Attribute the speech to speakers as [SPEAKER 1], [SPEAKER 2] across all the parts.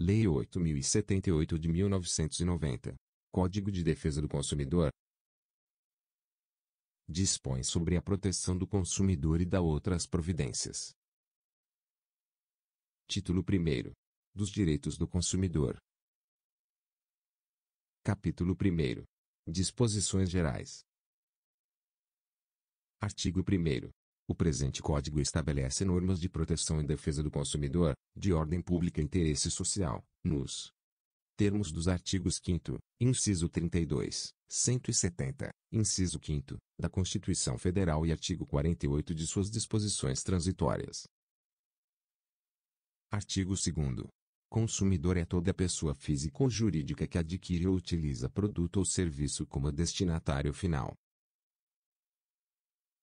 [SPEAKER 1] Lei 8078 de 1990. Código de Defesa do Consumidor. Dispõe sobre a proteção do consumidor e dá outras providências. Título 1. Dos direitos do consumidor. Capítulo 1. Disposições gerais. Artigo 1. O presente código estabelece normas de proteção e defesa do consumidor, de ordem pública e interesse social, nos termos dos artigos 5 inciso 32, 170, inciso 5 da Constituição Federal e artigo 48 de suas disposições transitórias. Artigo 2 Consumidor é toda pessoa física ou jurídica que adquire ou utiliza produto ou serviço como destinatário final.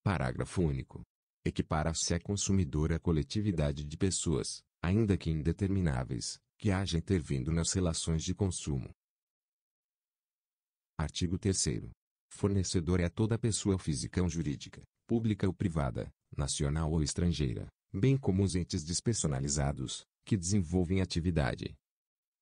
[SPEAKER 1] Parágrafo único equipara-se a à a coletividade de pessoas, ainda que indetermináveis, que haja intervindo nas relações de consumo. Artigo 3 Fornecedor é toda pessoa física ou jurídica, pública ou privada, nacional ou estrangeira, bem como os entes despersonalizados, que desenvolvem atividade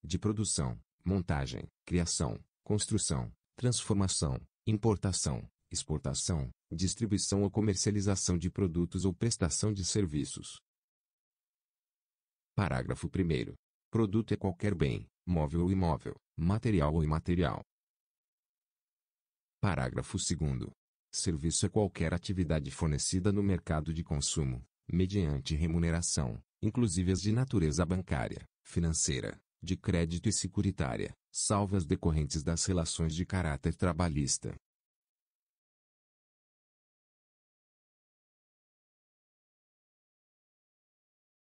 [SPEAKER 1] de produção, montagem, criação, construção, transformação, importação, exportação, distribuição ou comercialização de produtos ou prestação de serviços. Parágrafo 1. Produto é qualquer bem, móvel ou imóvel, material ou imaterial. Parágrafo 2. Serviço é qualquer atividade fornecida no mercado de consumo, mediante remuneração, inclusive as de natureza bancária, financeira, de crédito e securitária, salvo as decorrentes das relações de caráter trabalhista,